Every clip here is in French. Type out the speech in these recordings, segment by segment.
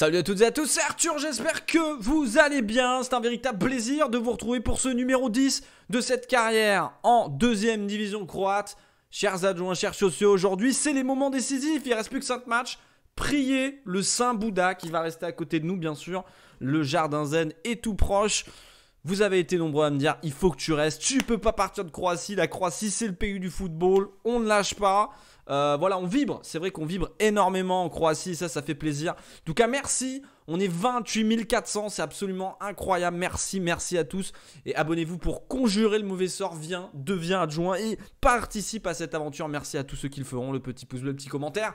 Salut à toutes et à tous, Arthur, j'espère que vous allez bien. C'est un véritable plaisir de vous retrouver pour ce numéro 10 de cette carrière en deuxième division croate. Chers adjoints, chers sociaux, aujourd'hui c'est les moments décisifs, il reste plus que 5 matchs. Priez le Saint Bouddha qui va rester à côté de nous, bien sûr. Le jardin zen est tout proche. Vous avez été nombreux à me dire il faut que tu restes, tu peux pas partir de Croatie, la Croatie c'est le pays du football, on ne lâche pas. Euh, voilà, on vibre. C'est vrai qu'on vibre énormément en Croatie. Ça, ça fait plaisir. En tout cas, merci. On est 28 400, c'est absolument incroyable. Merci, merci à tous. Et abonnez-vous pour conjurer le mauvais sort. Viens, deviens adjoint et participe à cette aventure. Merci à tous ceux qui le feront. Le petit pouce bleu, le petit commentaire.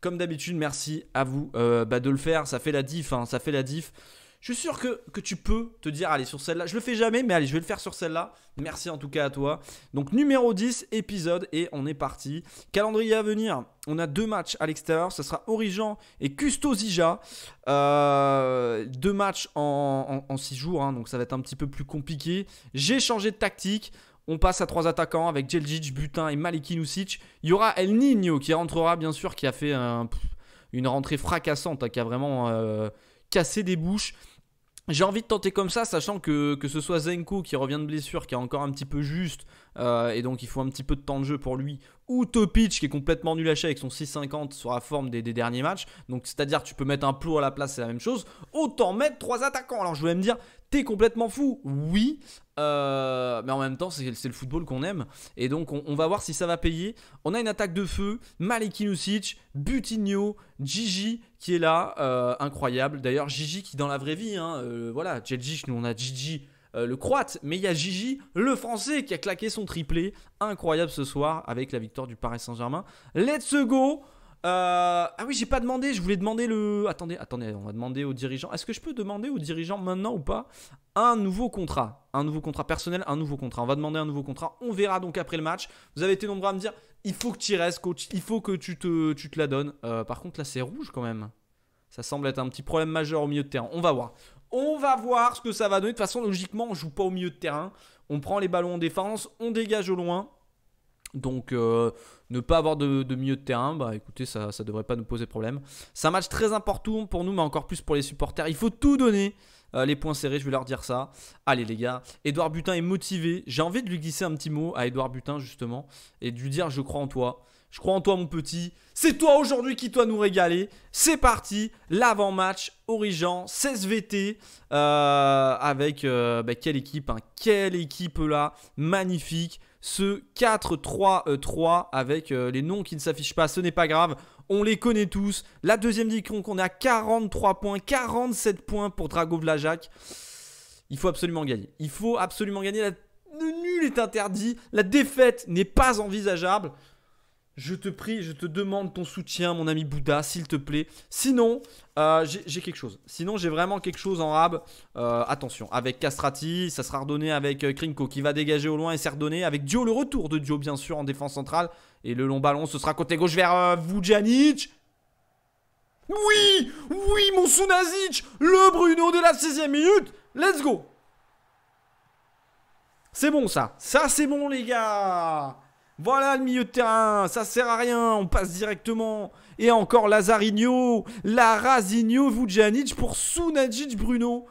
Comme d'habitude, merci à vous euh, bah, de le faire. Ça fait la diff, hein. ça fait la diff. Je suis sûr que, tu peux te dire, allez, sur celle-là, je le fais jamais, mais allez, je vais le faire sur celle-là. Merci en tout cas à toi. Donc numéro 10, épisode, et on est parti. Calendrier à venir, on a deux matchs à l'extérieur, ce sera Origen et custosija euh, deux matchs en, en, six jours, hein, donc ça va être un petit peu plus compliqué. J'ai changé de tactique. On passe à trois attaquants avec Djeljic, Butin et Malikinousic. Il y aura El Nino qui rentrera, bien sûr, qui a fait une rentrée fracassante, hein, qui a vraiment euh, cassé des bouches. J'ai envie de tenter comme ça, sachant que, ce soit Zenko qui revient de blessure, qui est encore un petit peu juste, euh, et donc il faut un petit peu de temps de jeu pour lui. Ou Topic qui est complètement nul à chier avec son 6 50 sur la forme des, derniers matchs. Donc c'est-à-dire tu peux mettre un plot à la place, c'est la même chose. Autant mettre trois attaquants. Alors je voulais me dire, t'es complètement fou. Oui, euh, mais en même temps, c'est le football qu'on aime. Et donc, on, va voir si ça va payer. On a une attaque de feu. Maliki butigno Gigi qui est là. Euh, incroyable. D'ailleurs, Gigi qui, dans la vraie vie, hein, voilà, Gigi, nous on a Gigi euh, le croate, mais il y a Gigi, le français, qui a claqué son triplé. Incroyable ce soir avec la victoire du Paris Saint-Germain. Let's go! Euh, ah oui, j'ai pas demandé, je voulais demander le. Attendez, attendez, on va demander aux dirigeants. Est-ce que je peux demander aux dirigeants maintenant ou pas un nouveau contrat Un nouveau contrat personnel, un nouveau contrat. On va demander un nouveau contrat. On verra donc après le match. Vous avez été nombreux à me dire il faut que tu y restes, coach, il faut que tu te, tu te la donnes. Euh, par contre, là, c'est rouge quand même. Ça semble être un petit problème majeur au milieu de terrain. On va voir. On va voir ce que ça va donner. De toute façon, logiquement, on joue pas au milieu de terrain. On prend les ballons en défense, on dégage au loin. Donc euh, ne pas avoir de, milieu de terrain, bah écoutez, ça ne devrait pas nous poser problème. C'est un match très important pour nous, mais encore plus pour les supporters. Il faut tout donner. Euh, les points serrés, je vais leur dire ça. Allez les gars, Edouard Butin est motivé. J'ai envie de lui glisser un petit mot à Edouard Butin justement et de lui dire je crois en toi. Je crois en toi, mon petit. C'est toi aujourd'hui qui dois nous régaler. C'est parti. L'avant-match, origin 16 VT. Euh, avec euh, bah, quelle équipe hein. Quelle équipe là Magnifique. Ce 4-3-3 avec euh, les noms qui ne s'affichent pas. Ce n'est pas grave. On les connaît tous. La deuxième ligue, qu'on est à 43 points, 47 points pour Drago Vlajac. Il faut absolument gagner. Il faut absolument gagner. Le nul est interdit. La défaite n'est pas envisageable. Je te prie, je te demande ton soutien, mon ami Bouddha, s'il te plaît. Sinon, euh, j'ai quelque chose. Sinon, j'ai vraiment quelque chose en rab. Euh, attention, avec Castrati, ça sera redonné avec euh, Krinko qui va dégager au loin et c'est redonné avec Dio, le retour de Dio, bien sûr, en défense centrale. Et le long ballon, ce sera côté gauche vers Vujanic. Oui Oui, mon Sunazic Le Bruno de la sixième minute Let's go C'est bon, ça. Ça, c'est bon, les gars voilà le milieu de terrain, ça sert à rien, on passe directement. Et encore Lazarino, Larazinho, Vujanic pour Sunajic Bruno.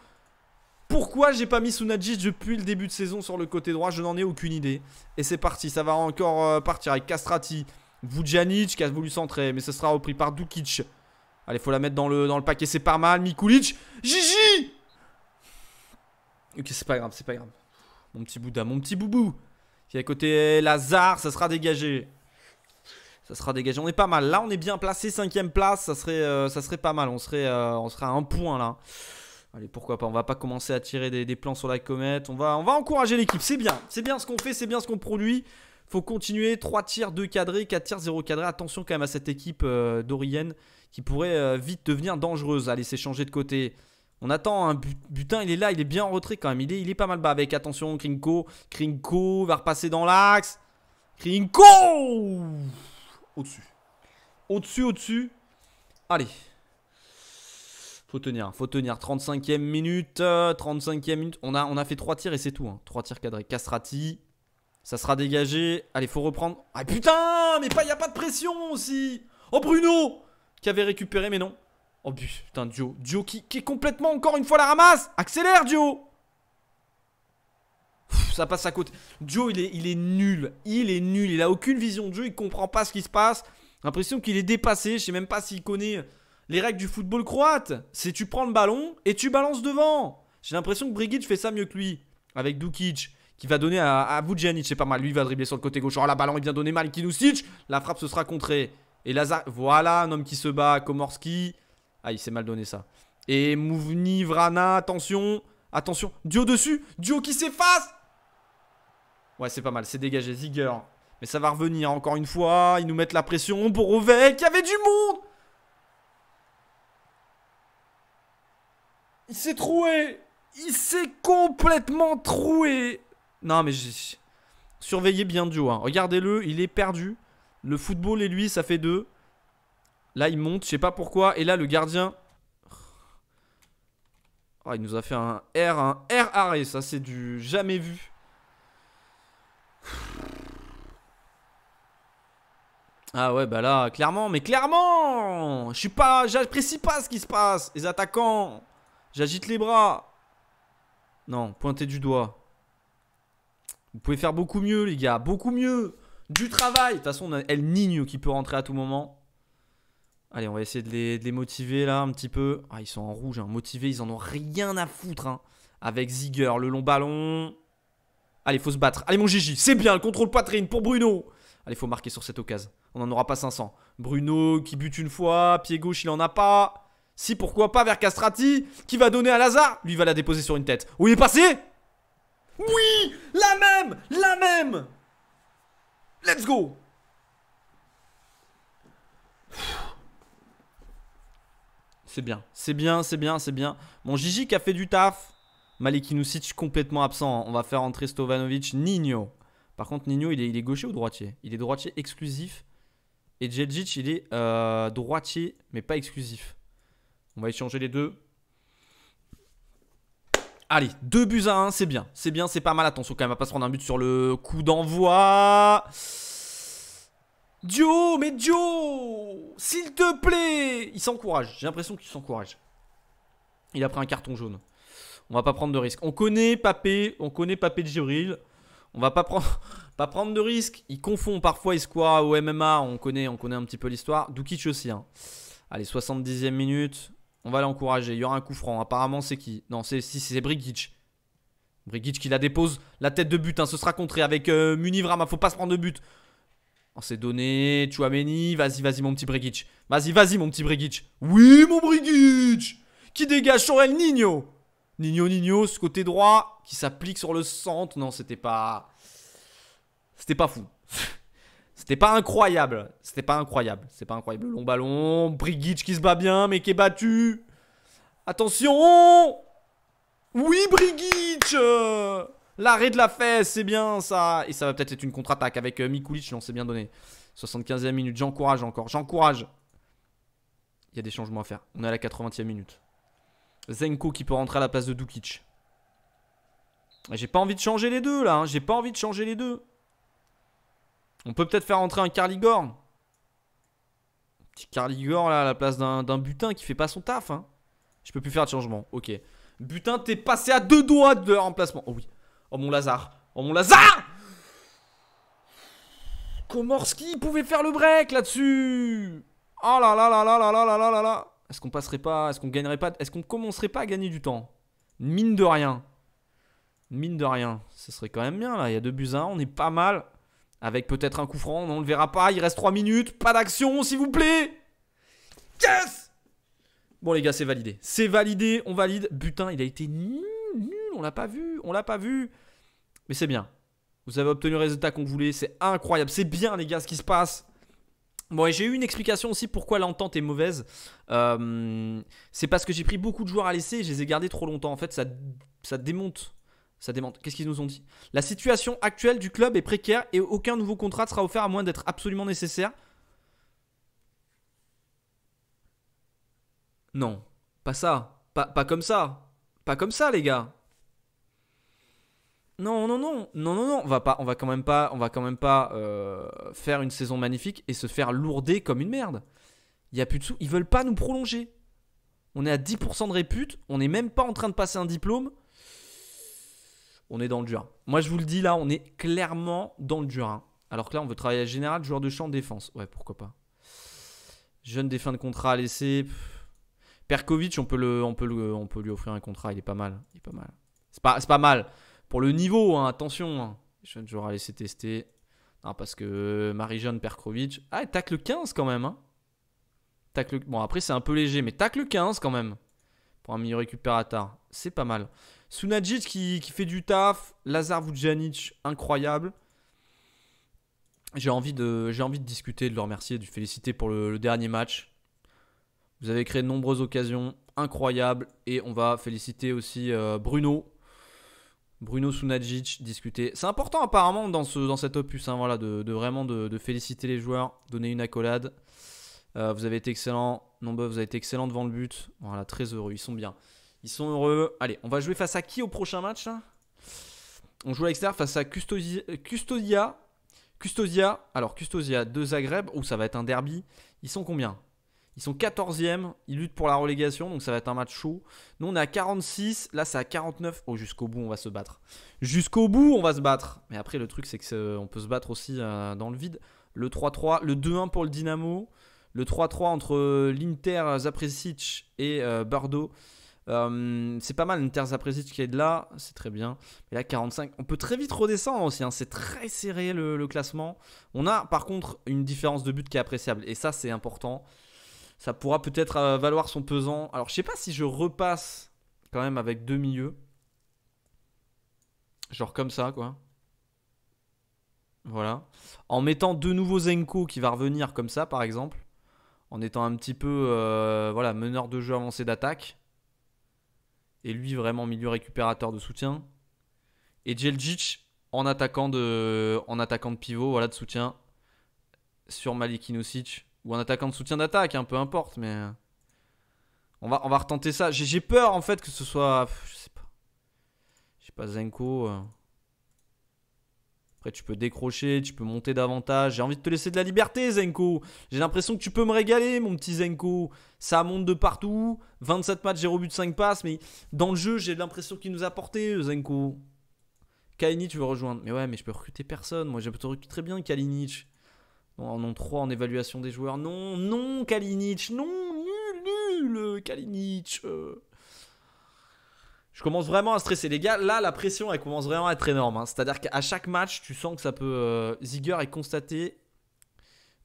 Pourquoi j'ai pas mis Sunajic depuis le début de saison sur le côté droit, je n'en ai aucune idée. Et c'est parti, ça va encore euh, partir avec Castrati, Vujanic qui a voulu centrer, mais ce sera repris par Dukic. Allez, faut la mettre dans le, dans le paquet, c'est pas mal, Mikulic, Gigi Ok, c'est pas grave, c'est pas grave. Mon petit Bouddha, mon petit boubou si à côté euh, Lazare, ça sera dégagé. Ça sera dégagé. On est pas mal. Là, on est bien placé. Cinquième place, ça serait, euh, ça serait pas mal. On serait, euh, on serait à un point là. Allez, pourquoi pas, on va pas commencer à tirer des, plans sur la comète. On va, on va encourager l'équipe, c'est bien. C'est bien ce qu'on fait, c'est bien ce qu'on produit. Faut continuer, 3 tirs, 2 cadrés, 4 tirs, 0 cadré. Attention quand même à cette équipe d'Orienne qui pourrait vite devenir dangereuse. Allez, c'est changé de côté. On attend un butin, il est là, il est bien en retrait quand même. Il est, il est pas mal bas avec. Attention, Krinko. Krinko va repasser dans l'axe. Krinko Au-dessus. Au-dessus, au-dessus. Allez. Faut tenir, faut tenir. 35e minute. 35e euh, minute. On a, on a fait 3 tirs et c'est tout. 3 hein. tirs cadrés. Castrati. Ça sera dégagé. Allez, faut reprendre. Ah putain Mais pas, y a pas de pression aussi Oh Bruno Qui avait récupéré, mais non. Oh putain, Dio. Dio qui, est complètement encore une fois la ramasse. Accélère, Dio. ça passe à côté. Dio, il est, il est nul. Il est nul. Il a aucune vision de jeu. Il comprend pas ce qui se passe. L'impression qu'il est dépassé. Je sais même pas s'il connaît les règles du football croate. C'est tu prends le ballon et tu balances devant. J'ai l'impression que Brigitte fait ça mieux que lui. Avec Dukic qui va donner à, Vujanic. C'est pas mal. Lui il va dribbler sur le côté gauche. Alors oh, la ballon, il vient donner mal. Kinusic. La frappe se sera contrée. Et Lazare. Voilà un homme qui se bat. Komorski. Ah, il s'est mal donné ça. Et Mouvni, Vrana, attention. Attention. Duo dessus. Duo qui s'efface. Ouais, c'est pas mal. C'est dégagé. Zigger Mais ça va revenir encore une fois. Ils nous mettent la pression. pour Ovec, Il y avait du monde. Il s'est troué. Il s'est complètement troué. Non, mais j'ai. Surveillez bien Duo. Hein. Regardez-le. Il est perdu. Le football et lui, ça fait deux. Là, il monte, je sais pas pourquoi. Et là, le gardien. Oh, il nous a fait un R, un R arrêt. Ça, c'est du jamais vu. Ah ouais, bah là, clairement, mais clairement Je suis pas, j'apprécie pas ce qui se passe, les attaquants J'agite les bras Non, pointez du doigt. Vous pouvez faire beaucoup mieux, les gars, beaucoup mieux Du travail De toute façon, on a nigne qui peut rentrer à tout moment. Allez, on va essayer de les, motiver là un petit peu. Ah, ils sont en rouge, hein. motivés, ils en ont rien à foutre. Hein. Avec Ziger le long ballon. Allez, faut se battre. Allez, mon Gigi, c'est bien, le contrôle poitrine pour Bruno. Allez, faut marquer sur cette occasion. On n'en aura pas 500. Bruno qui bute une fois, pied gauche, il en a pas. Si, pourquoi pas vers Castrati, qui va donner à Lazare. Lui, va la déposer sur une tête. Où il est passé Oui La même La même Let's go c'est bien, c'est bien, c'est bien, c'est bien. Mon Gigi qui a fait du taf. cite complètement absent. Hein. On va faire entrer Stovanovic. Nino. Par contre, Nino, il est, gaucher ou droitier Il est droitier exclusif. Et Djedjic, il est euh, droitier, mais pas exclusif. On va échanger les deux. Allez, deux buts à un, c'est bien. C'est bien, c'est pas mal. Attention quand même à pas se prendre un but sur le coup d'envoi. Dio, mais Dio S'il te plaît Il s'encourage, j'ai l'impression qu'il s'encourage. Il a pris un carton jaune. On va pas prendre de risque. On connaît Papé, on connaît Papé de Gibril. On va pas prendre, pas prendre de risque. Il confond parfois Esquire au MMA, on connaît, on connaît un petit peu l'histoire. Dukic aussi. Hein. Allez, 70e minute. On va l'encourager. Il y aura un coup franc. Apparemment, c'est qui Non, c'est si, c'est Brigic. Brigic qui la dépose. La tête de but, hein. ce sera contré avec euh, Munivrama, Faut pas se prendre de but. On s'est donné. Chouameni, vas-y, vas-y, mon petit Brigitte, Vas-y, vas-y, mon petit Brigitte. Oui, mon Brigitte, Qui dégage sur elle, Nino Nino, Nino, ce côté droit qui s'applique sur le centre. Non, c'était pas. C'était pas fou. C'était pas incroyable. C'était pas incroyable. C'est pas incroyable. long ballon. Brigic qui se bat bien, mais qui est battu. Attention Oui, Brigic L'arrêt de la fesse, c'est bien ça. Et ça va peut-être être une contre-attaque avec euh, Mikulic. Non, c'est bien donné. 75e minute. J'encourage encore. J'encourage. Il y a des changements à faire. On est à la 80e minute. Zenko qui peut rentrer à la place de Dukic. J'ai pas envie de changer les deux là. Hein. J'ai pas envie de changer les deux. On peut peut-être faire rentrer un Carligor. Petit Carligor là à la place d'un butin qui fait pas son taf. Hein. Je peux plus faire de changement. Ok. Butin, t'es passé à deux doigts de remplacement. Oh oui. Oh mon Lazare Oh mon Lazare Komorski pouvait faire le break là-dessus Oh là là là là là là là là là Est-ce qu'on passerait pas Est-ce qu'on gagnerait pas Est-ce qu'on commencerait pas à gagner du temps Mine de rien. Mine de rien. Ce serait quand même bien là. Il y a deux buts On est pas mal. Avec peut-être un coup franc. on le verra pas. Il reste 3 minutes. Pas d'action, s'il vous plaît. Yes Bon les gars, c'est validé. C'est validé. On valide. Putain, il a été ni on l'a pas vu, on l'a pas vu. Mais c'est bien. Vous avez obtenu le résultat qu'on voulait, c'est incroyable, c'est bien les gars ce qui se passe. Bon, et j'ai eu une explication aussi pourquoi l'entente est mauvaise. Euh, c'est parce que j'ai pris beaucoup de joueurs à laisser, et je les ai gardés trop longtemps. En fait, ça, ça démonte. Ça démonte. Qu'est-ce qu'ils nous ont dit La situation actuelle du club est précaire et aucun nouveau contrat sera offert à moins d'être absolument nécessaire. Non, pas ça. Pas, pas comme ça. Pas comme ça, les gars. Non, non, non, non, non, non, on va pas, on va quand même pas, on va quand même pas euh, faire une saison magnifique et se faire lourder comme une merde. Il y a plus de sous, ils veulent pas nous prolonger. On est à 10% de répute, on n'est même pas en train de passer un diplôme. On est dans le dur. Moi, je vous le dis là, on est clairement dans le dur. Hein. Alors que là, on veut travailler à général, joueur de champ, défense. Ouais, pourquoi pas. Jeune défunt de contrat à laisser. Perkovic, on peut, le, on, peut on peut lui offrir un contrat, il est pas mal. Il est mal. C'est pas, pas mal. Pour le niveau, hein, attention. Je vais toujours laisser tester. Non, parce que Marie-Jeanne Perkovic. Ah, tac le 15 quand même. Hein. le Bon, après, c'est un peu léger, mais tacle 15 quand même. Pour un milieu récupérateur. C'est pas mal. Sunajit qui, fait du taf. Lazar Vujanic, incroyable. J'ai envie, de, j'ai envie de discuter, de le remercier, de le féliciter pour le, dernier match. Vous avez créé de nombreuses occasions incroyables. Et on va féliciter aussi euh, Bruno Bruno Sunadjic, discuter. C'est important apparemment dans, ce, dans cet opus, hein, voilà, de, vraiment de, féliciter les joueurs, donner une accolade. Euh, vous avez été excellent, nombreux vous avez été excellent devant le but. Voilà, très heureux, ils sont bien. Ils sont heureux. Allez, on va jouer face à qui au prochain match hein On joue à l'extérieur face à Custodia. Custodia. Custodia. Alors, Custodia de Zagreb. Ouh, ça va être un derby. Ils sont combien ils sont 14e, ils luttent pour la relégation, donc ça va être un match chaud. Nous, on est à 46, là, c'est à 49. Oh, jusqu'au bout, on va se battre. Jusqu'au bout, on va se battre. Mais après, le truc, c'est qu'on peut se battre aussi euh, dans le vide. Le 3-3, le 2-1 pour le Dynamo, le 3-3 entre euh, l'Inter Zapresic et euh, Bordeaux. c'est pas mal l'Inter Zapresic qui est de là, c'est très bien. Mais là, 45, on peut très vite redescendre aussi. Hein. C'est très serré le, le, classement. On a par contre une différence de but qui est appréciable et ça, c'est important. Ça pourra peut-être euh, valoir son pesant. Alors, je sais pas si je repasse quand même avec deux milieux. Genre comme ça, quoi. Voilà. En mettant deux nouveaux Zenko qui va revenir comme ça, par exemple. En étant un petit peu euh, voilà, meneur de jeu avancé d'attaque. Et lui, vraiment milieu récupérateur de soutien. Et Djeljic en attaquant de, en attaquant de pivot, voilà, de soutien. Sur Malikinusic. Ou un attaquant de soutien d'attaque, un hein, peu importe, mais. Euh, on va, on va retenter ça. J'ai peur en fait que ce soit. Je sais pas. Je sais pas, Zenko. Euh. Après, tu peux décrocher, tu peux monter davantage. J'ai envie de te laisser de la liberté, Zenko. J'ai l'impression que tu peux me régaler, mon petit Zenko. Ça monte de partout. 27 matchs, 0 but, 5 passes. Mais dans le jeu, j'ai l'impression qu'il nous a porté, Zenko. Kalinic, tu veux rejoindre. Mais ouais, mais je peux recruter personne. Moi, je peux recruter très bien Kalinic en ont 3 en évaluation des joueurs. Non, non, Kalinic, non, nul, nul, euh, Kalinic. Euh. Je commence vraiment à stresser. Les gars, là, la pression, elle commence vraiment à être énorme. Hein. C'est-à-dire qu'à chaque match, tu sens que ça peut. Euh, Ziger est constaté.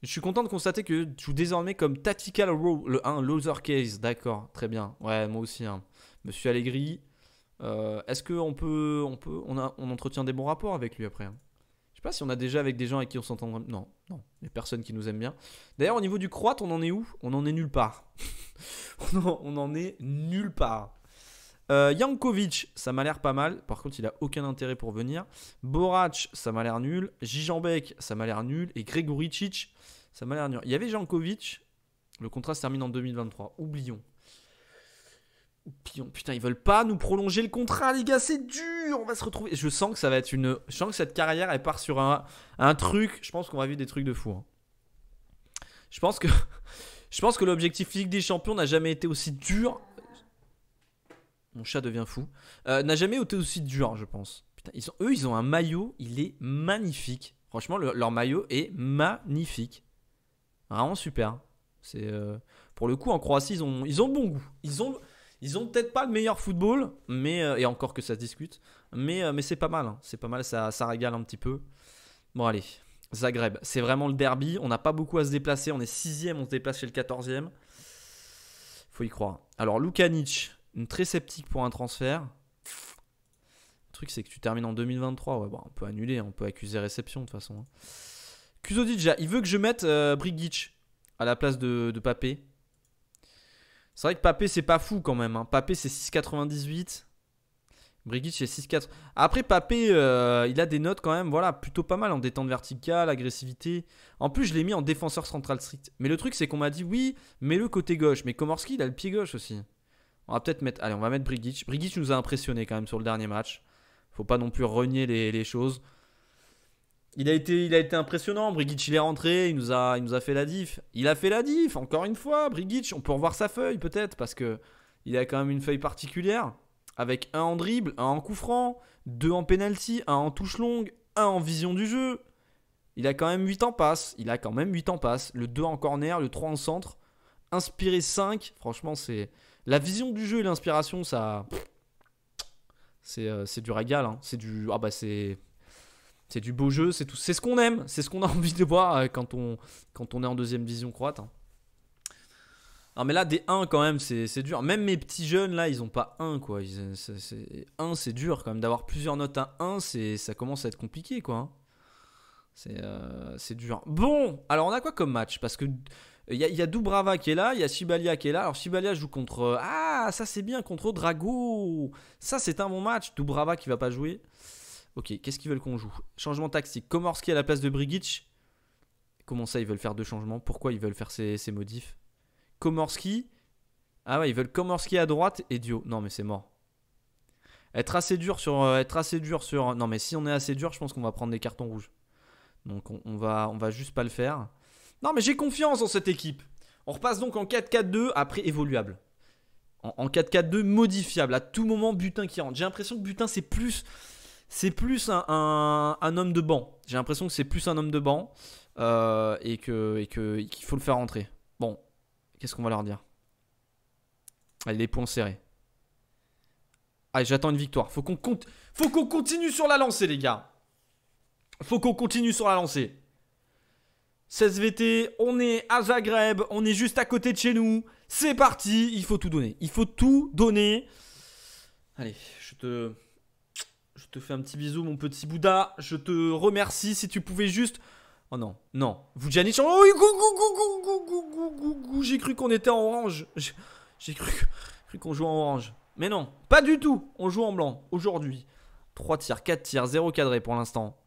Je suis content de constater que tu joues désormais comme Tactical Row, le 1, Loser Case. D'accord, très bien. Ouais, moi aussi. Hein. Monsieur Allegri. Est-ce qu'on peut, on peut, on, a, on entretient des bons rapports avec lui après hein si on a déjà avec des gens avec qui on s'entend Non, non, les personnes qui nous aiment bien. D'ailleurs, au niveau du croate, on en est où On en est nulle part. on en est nulle part. Euh, Jankovic, ça m'a l'air pas mal. Par contre, il a aucun intérêt pour venir. Borac, ça m'a l'air nul. Jijambek, ça m'a l'air nul. Et Gregoricic, ça m'a l'air nul. Il y avait Jankovic. Le contrat se termine en 2023. Oublions. Putain, ils veulent pas nous prolonger le contrat, les gars, c'est dur. On va se retrouver. Je sens que ça va être une. Je sens que cette carrière, elle part sur un, truc. Je pense qu'on va vivre des trucs de fou. Hein. Je pense que. Je pense que l'objectif physique des Champions n'a jamais été aussi dur. Mon chat devient fou. Euh, n'a jamais été aussi dur, je pense. eux, ils ont un maillot, il est magnifique. Franchement, leur maillot est magnifique. Vraiment super. C'est euh, pour le coup en Croatie, ils ont ils ont bon goût. Ils ont ils ont peut-être pas le meilleur football, mais euh, et encore que ça se discute, mais, euh, mais c'est pas mal, hein. c'est pas mal, ça, ça régale un petit peu. Bon allez, Zagreb, c'est vraiment le derby, on n'a pas beaucoup à se déplacer, on est sixième, on se déplace chez le 14e. Faut y croire. Alors Lukanic, très sceptique pour un transfert. Le truc c'est que tu termines en 2023, ouais, bon, on peut annuler, on peut accuser réception de toute façon. Hein. dit déjà il veut que je mette euh, Brigic à la place de, de Papé. C'est vrai que Papé, c'est pas fou quand même. Hein. Papé, c'est 6,98. Brigitte, c'est 6,4. Après, Papé, euh, il a des notes quand même, voilà, plutôt pas mal en détente verticale, agressivité. En plus, je l'ai mis en défenseur central strict. Mais le truc, c'est qu'on m'a dit, oui, mets-le côté gauche. Mais Komorski, il a le pied gauche aussi. On va peut-être mettre. Allez, on va mettre Brigitte. Brigitte nous a impressionné quand même sur le dernier match. Faut pas non plus renier les choses. Il a été, il a été impressionnant. Brigitte, il est rentré, il nous, a, il nous a fait la diff. Il a fait la diff, encore une fois. Brigitte, on peut revoir sa feuille peut-être, parce que il a quand même une feuille particulière. Avec un en dribble, un en coup franc, deux en penalty, un en touche longue, un en vision du jeu. Il a quand même 8 en passe. Il a quand même huit en passe. Le 2 en corner, le 3 en centre. Inspiré 5. Franchement, c'est. La vision du jeu et l'inspiration, ça. Euh, c'est du régal. Hein. C'est du. Ah bah c'est. C'est du beau jeu, c'est tout. C'est ce qu'on aime, c'est ce qu'on a envie de voir euh, quand on, quand on est en deuxième vision croate. Hein. Non mais là, des 1 quand même, c'est dur. Même mes petits jeunes, là, ils n'ont pas 1, quoi. 1, euh, c'est dur quand même. D'avoir plusieurs notes à 1, ça commence à être compliqué, quoi. Hein. Euh, c'est dur. Bon, alors on a quoi comme match Parce que il y a, Dubrava qui est là, il y a Shibalia qui est là. Alors Shibalia joue contre... Ah, ça c'est bien, contre Drago. Ça c'est un bon match. Dubrava qui va pas jouer. Ok, qu'est-ce qu'ils veulent qu'on joue Changement tactique. Komorski à la place de Brigitch. Comment ça, ils veulent faire deux changements Pourquoi ils veulent faire ces, ces modifs Komorski. Ah ouais, ils veulent Komorski à droite et Dio. Non, mais c'est mort. Être assez dur sur. Euh, être assez dur sur. Non, mais si on est assez dur, je pense qu'on va prendre des cartons rouges. Donc on, va, on va juste pas le faire. Non, mais j'ai confiance en cette équipe. On repasse donc en 4-4-2, après évoluable. En, en 4-4-2, modifiable. À tout moment, butin qui rentre. J'ai l'impression que butin, c'est plus c'est plus un, homme de banc. J'ai l'impression que c'est plus un homme de banc euh, et que et qu'il faut le faire rentrer. Bon, qu'est-ce qu'on va leur dire Allez, les points serrés. Allez, j'attends une victoire. Faut qu'on compte, faut qu'on continue sur la lancée, les gars. Faut qu'on continue sur la lancée. 16 VT, on est à Zagreb, on est juste à côté de chez nous. C'est parti, il faut tout donner. Il faut tout donner. Allez, je te te fais un petit bisou, mon petit Bouddha. Je te remercie. Si tu pouvais juste. Oh non, non. Vous, Oh J'ai cru qu'on était en orange. J'ai cru, qu'on jouait en orange. Mais non, pas du tout. On joue en blanc aujourd'hui. 3 tirs, 4 tirs, 0 cadré pour l'instant.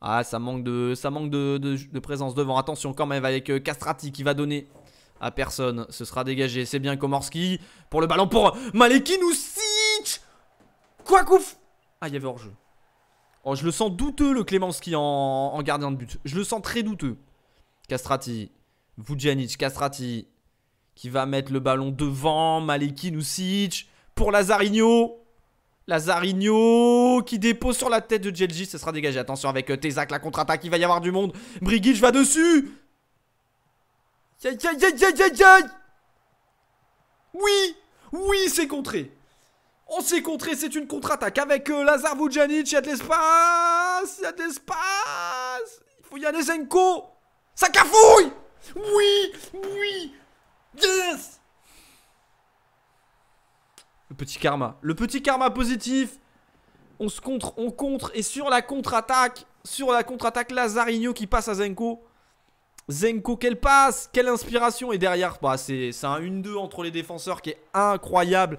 Ah, ça manque, de, ça manque de, présence devant. Attention quand même avec euh, Castrati qui va donner à personne. Ce sera dégagé. C'est bien Komorski pour le ballon pour Malekin Quoi qu'on... Ah, il y avait hors-jeu. Oh, je le sens douteux, le Clémenski en, en gardien de but. Je le sens très douteux. Castrati. Vujanic, Castrati. Qui va mettre le ballon devant. Maleki, Pour Lazarino. Lazarino qui dépose sur la tête de Djelji. Ce sera dégagé. Attention avec euh, Tezak, la contre-attaque. Il va y avoir du monde. Brigic va dessus. Aïe, Oui. Oui, c'est contré. On s'est contré, c'est une contre-attaque avec euh, Lazar Vujanic. Il y a de l'espace. Il y a de l'espace. Il faut y aller, Zenko. Ça cafouille Oui Oui Yes Le petit karma. Le petit karma positif. On se contre, on contre. Et sur la contre-attaque, sur la contre-attaque, Lazarinho qui passe à Zenko. Zenko, quelle passe Quelle inspiration Et derrière, bah, c'est un 1-2 entre les défenseurs qui est incroyable.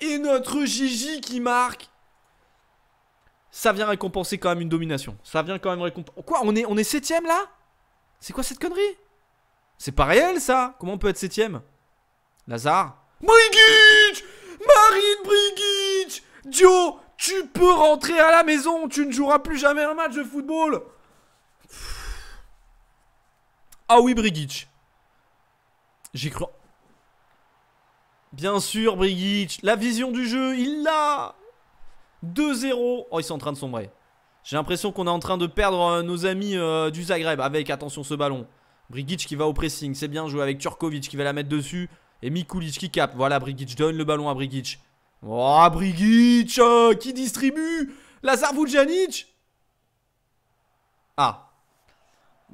Et notre Gigi qui marque ça vient récompenser quand même une domination. Ça vient quand même récompenser. Quoi On est on est septième là C'est quoi cette connerie C'est pas réel ça Comment on peut être septième Lazare Brigitte Marine Brigitte Dio Tu peux rentrer à la maison Tu ne joueras plus jamais un match de football Ah oui Brigitte. J'ai cru... Bien sûr, Brigic. La vision du jeu, il l'a 2-0. Oh, ils sont en train de sombrer. J'ai l'impression qu'on est en train de perdre euh, nos amis euh, du Zagreb. Avec, attention, ce ballon. Brigic qui va au pressing. C'est bien joué avec Turkovic qui va la mettre dessus. Et Mikulic qui cap. Voilà, Brigic donne le ballon à Brigic. Oh, Brigic euh, qui distribue Lazar Vujanic Ah,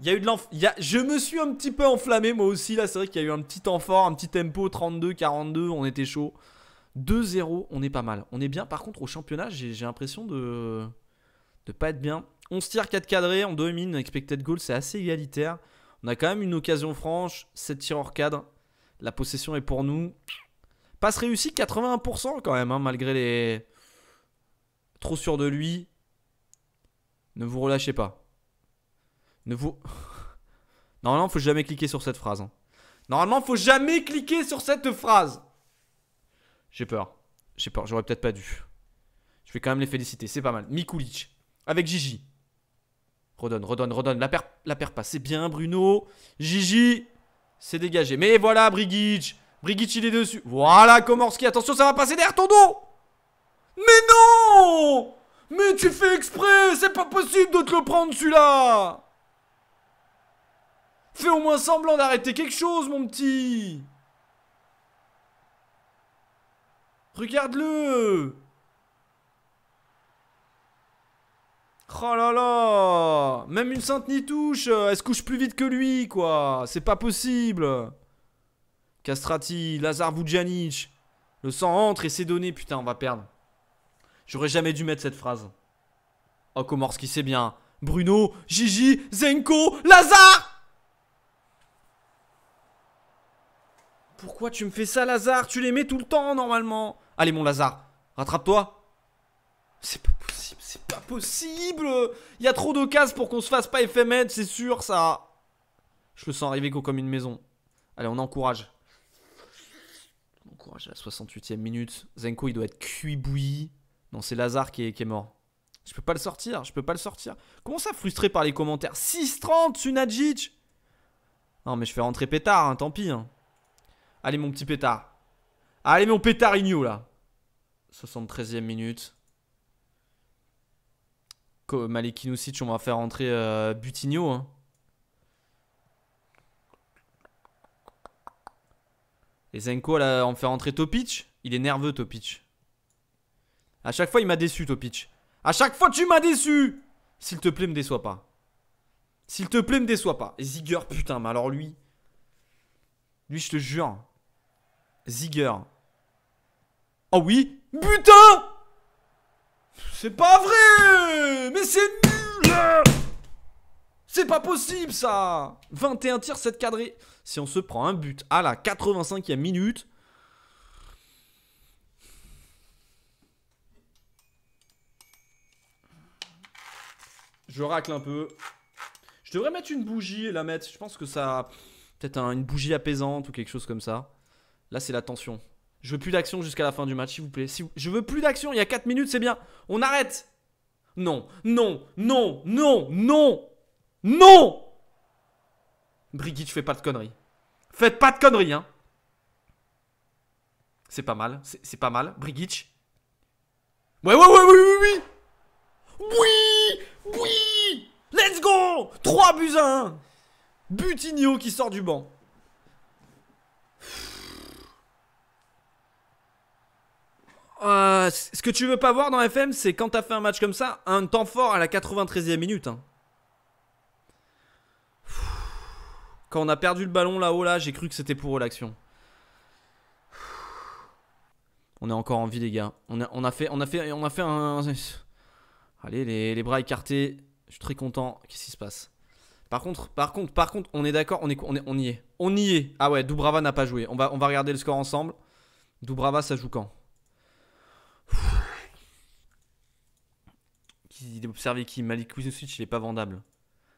eu de A... Je me suis un petit peu enflammé moi aussi là. C'est vrai qu'il y a eu un petit temps fort, un petit tempo 32, 42. On était chaud. 2-0, on est pas mal. On est bien. Par contre, au championnat, j'ai l'impression de de pas être bien. se tire 4 cadrés, on domine. Expected goal, c'est assez égalitaire. On a quand même une occasion franche. 7 tirs hors cadre. La possession est pour nous. Passe réussie, 81% quand même, hein, malgré les. Trop sûr de lui. Ne vous relâchez pas. Ne vous. Normalement, faut jamais cliquer sur cette phrase. Hein. Normalement, faut jamais cliquer sur cette phrase. J'ai peur. J'ai peur. J'aurais peut-être pas dû. Je vais quand même les féliciter. C'est pas mal. Mikulic. Avec Gigi. Redonne, redonne, redonne. La paire, la passe. C'est bien, Bruno. Gigi. C'est dégagé. Mais voilà, Brigic. Brigic, il est dessus. Voilà, Komorski. Attention, ça va passer derrière ton dos. Mais non Mais tu fais exprès C'est pas possible de te le prendre celui-là Fais au moins semblant d'arrêter quelque chose, mon petit Regarde-le Oh là là Même une sainte nitouche euh, Elle se couche plus vite que lui, quoi C'est pas possible Castrati, Lazar Vujanic Le sang entre et c'est donné, putain, on va perdre. J'aurais jamais dû mettre cette phrase. Oh, Komorski, c'est bien. Bruno, Gigi, Zenko, Lazare Quoi tu me fais ça, Lazare Tu les mets tout le temps, normalement Allez, mon Lazare, rattrape-toi C'est pas possible, c'est pas possible Il y a trop de cases pour qu'on se fasse pas FMN, c'est sûr, ça Je le sens arriver comme une maison. Allez, on encourage. On encourage à la 68 e minute. Zenko, il doit être cuit bouilli. Non, c'est Lazare qui est, mort. Je peux pas le sortir, je peux pas le sortir. Comment ça, frustré par les commentaires 6-30, Sunajic Non, mais je fais rentrer pétard, hein, tant pis. Hein. Allez, mon petit pétard. Allez, mon pétard là. 73e minute. Malik on va faire rentrer euh, Butigno. Hein. Et Zenko, là, on fait rentrer Topic. Il est nerveux, Topic. À chaque fois, il m'a déçu, Topic. À chaque fois, tu m'as déçu S'il te plaît, me déçois pas. S'il te plaît, me déçois pas. Et putain, mais alors lui... Lui, je te jure. Ziger. Oh ah oui Putain C'est pas vrai Mais c'est nul C'est pas possible ça 21 tirs, 7 cadrés. Si on se prend un but à la 85e minute, Je racle un peu. Je devrais mettre une bougie et la mettre. Je pense que ça. Peut-être une bougie apaisante ou quelque chose comme ça. Là, c'est la tension. Je veux plus d'action jusqu'à la fin du match, s'il vous plaît. Si Je veux plus d'action, il y a 4 minutes, c'est bien. On arrête Non, non, non, non, non Non Brigitte, fais pas de conneries. Faites pas de conneries, hein C'est pas mal, c'est pas mal. Brigitte. Ouais, ouais, ouais, oui, oui, oui Oui Oui Let's go 3 buts à 1 Butinho qui sort du banc. Euh, ce que tu veux pas voir dans FM, c'est quand t'as fait un match comme ça, un temps fort à la 93e minute. Hein. Quand on a perdu le ballon là-haut, là, j'ai cru que c'était pour l'action. On est encore en vie, les gars. On a, fait, on a, fait, on a fait un. Allez, les, bras écartés. Je suis très content. Qu'est-ce qui se passe Par contre, par contre, par contre, on est d'accord. On, y est. On y est. Ah ouais, Doubrava n'a pas joué. On va, on va regarder le score ensemble. Doubrava, ça joue quand Il est observé qui Malik il est pas vendable.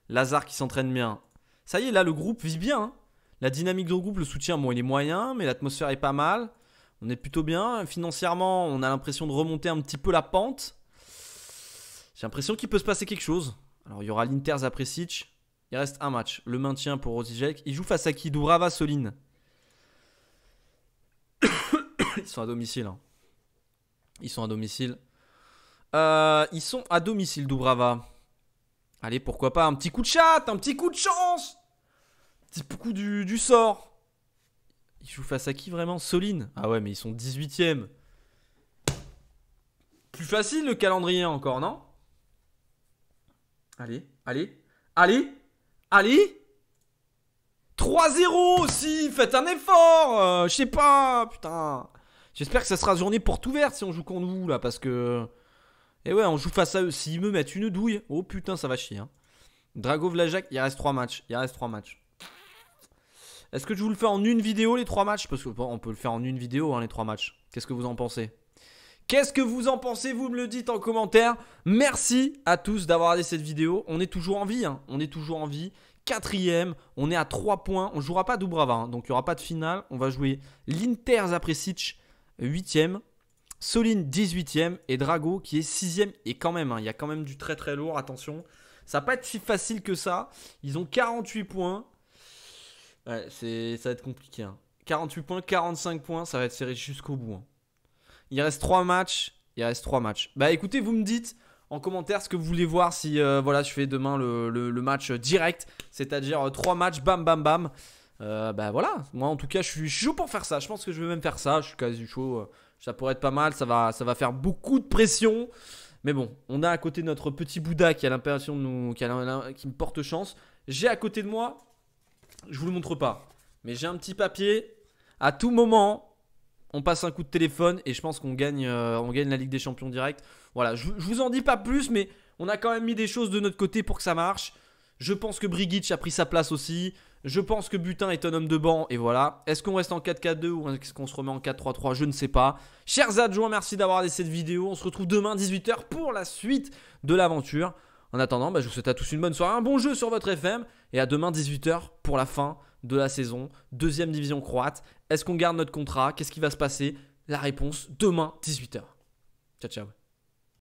Lazare qui s'entraîne bien. Ça y est, là, le groupe vit bien. Hein. La dynamique de groupe, le soutien, bon, il est moyen, mais l'atmosphère est pas mal. On est plutôt bien. Financièrement, on a l'impression de remonter un petit peu la pente. J'ai l'impression qu'il peut se passer quelque chose. Alors, il y aura l'Inter après Sitch. Il reste un match. Le maintien pour Rosijek. Il joue face à qui Dourava Ils sont à domicile. Hein. Ils sont à domicile. Euh, ils sont à domicile, d'Oubrava Allez, pourquoi pas un petit coup de chat, un petit coup de chance, petit coup du, sort. Ils jouent face à qui vraiment Soline Ah ouais, mais ils sont 18ème. Plus facile le calendrier encore, non Allez, allez, allez, allez 3-0 aussi, faites un effort euh, Je sais pas, putain J'espère que ça sera journée porte ouverte si on joue contre vous, là, parce que... Et ouais, on joue face à eux. S'ils me mettent une douille, oh putain, ça va chier. Hein. Drago Vlajak, il reste trois matchs. Il reste trois matchs. Est-ce que je vous le fais en une vidéo les 3 matchs Parce qu'on peut le faire en une vidéo hein, les 3 matchs. Qu'est-ce que vous en pensez Qu'est-ce que vous en pensez Vous me le dites en commentaire. Merci à tous d'avoir regardé cette vidéo. On est toujours en vie. Hein. On est toujours en vie. Quatrième, on est à 3 points. On jouera pas Dubrava, hein. donc il n'y aura pas de finale. On va jouer l'Inter après Sitch, 8ème. Soline 18ème et Drago qui est 6ème. Et quand même, hein, il y a quand même du très très lourd, attention. Ça va pas être si facile que ça. Ils ont 48 points. Ouais, c'est, ça va être compliqué. 48 hein. points, 45 points, ça va être serré jusqu'au bout. Hein. Il reste 3 matchs. Il reste 3 matchs. Bah écoutez, vous me dites en commentaire ce que vous voulez voir si euh, voilà, je fais demain le, le match direct. C'est-à-dire 3 euh, matchs, bam bam bam. Euh, bah voilà, moi en tout cas je suis chaud pour faire ça, je pense que je vais même faire ça, je suis quasi chaud, euh, ça pourrait être pas mal, ça va, ça va faire beaucoup de pression. Mais bon, on a à côté notre petit Bouddha qui a l'impression de nous, qui, me porte chance. J'ai à côté de moi, je vous le montre pas, mais j'ai un petit papier. À tout moment, on passe un coup de téléphone et je pense qu'on gagne, euh, on gagne la Ligue des Champions direct. Voilà, je, je vous en dis pas plus, mais on a quand même mis des choses de notre côté pour que ça marche. Je pense que Brigitte a pris sa place aussi. Je pense que Butin est un homme de banc et voilà. Est-ce qu'on reste en 4-4-2 ou est-ce qu'on se remet en 4-3-3 Je ne sais pas. Chers adjoints, merci d'avoir laissé cette vidéo. On se retrouve demain 18h pour la suite de l'aventure. En attendant, bah, je vous souhaite à tous une bonne soirée, un bon jeu sur votre FM et à demain 18h pour la fin de la saison. Deuxième division croate. Est-ce qu'on garde notre contrat Qu'est-ce qui va se passer La réponse demain 18h. Ciao ciao.